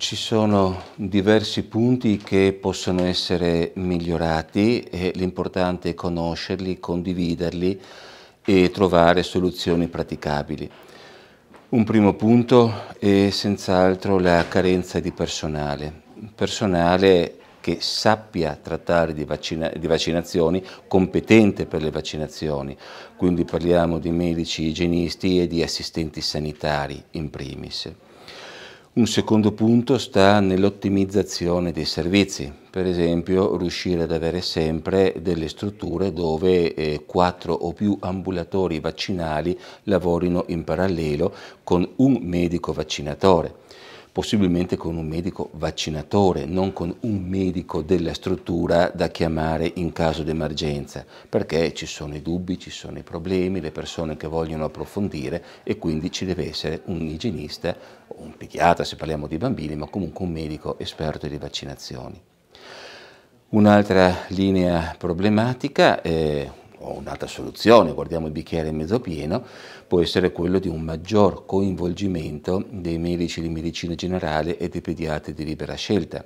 Ci sono diversi punti che possono essere migliorati e l'importante è conoscerli, condividerli e trovare soluzioni praticabili. Un primo punto è senz'altro la carenza di personale, personale che sappia trattare di, vaccina di vaccinazioni, competente per le vaccinazioni, quindi parliamo di medici igienisti e di assistenti sanitari in primis. Un secondo punto sta nell'ottimizzazione dei servizi, per esempio riuscire ad avere sempre delle strutture dove eh, quattro eh, o più ambulatori vaccinali lavorino in parallelo con un medico vaccinatore possibilmente con un medico vaccinatore, non con un medico della struttura da chiamare in caso di emergenza, perché ci sono i dubbi, ci sono i problemi, le persone che vogliono approfondire e quindi ci deve essere un igienista o un pediatra se parliamo di bambini, ma comunque un medico esperto di vaccinazioni. Un'altra linea problematica è o un'altra soluzione, guardiamo il bicchiere mezzo pieno, può essere quello di un maggior coinvolgimento dei medici di medicina generale e dei pediatri di libera scelta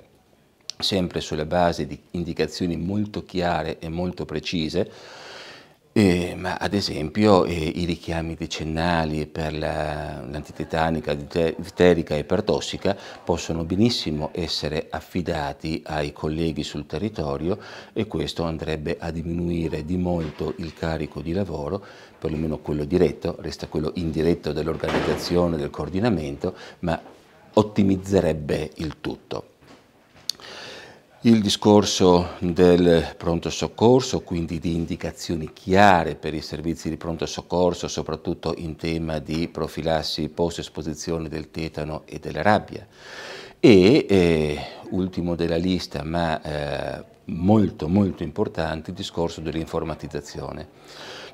sempre sulla base di indicazioni molto chiare e molto precise eh, ma ad esempio eh, i richiami decennali per l'antitetanica, la, e pertossica possono benissimo essere affidati ai colleghi sul territorio e questo andrebbe a diminuire di molto il carico di lavoro, perlomeno quello diretto, resta quello indiretto dell'organizzazione, del coordinamento, ma ottimizzerebbe il tutto il discorso del pronto soccorso, quindi di indicazioni chiare per i servizi di pronto soccorso, soprattutto in tema di profilassi post-esposizione del tetano e della rabbia. E, eh, ultimo della lista, ma eh, molto molto importante, il discorso dell'informatizzazione.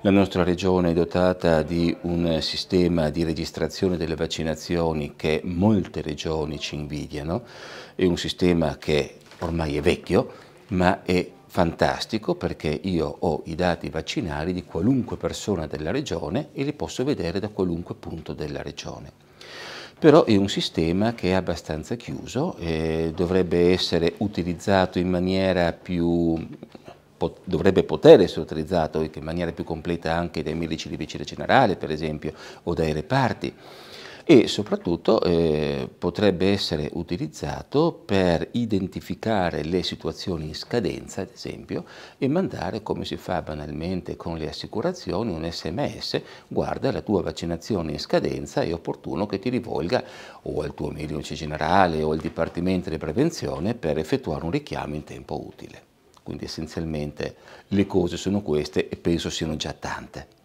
La nostra regione è dotata di un sistema di registrazione delle vaccinazioni che molte regioni ci invidiano, è un sistema che ormai è vecchio, ma è fantastico perché io ho i dati vaccinali di qualunque persona della regione e li posso vedere da qualunque punto della regione. Però è un sistema che è abbastanza chiuso, eh, dovrebbe essere utilizzato in maniera più dovrebbe poter essere utilizzato in maniera più completa anche dai medici di vicina generale, per esempio, o dai reparti e soprattutto eh, potrebbe essere utilizzato per identificare le situazioni in scadenza, ad esempio, e mandare, come si fa banalmente con le assicurazioni, un sms, guarda la tua vaccinazione in scadenza, è opportuno che ti rivolga o al tuo medico generale o al Dipartimento di Prevenzione per effettuare un richiamo in tempo utile. Quindi essenzialmente le cose sono queste e penso siano già tante.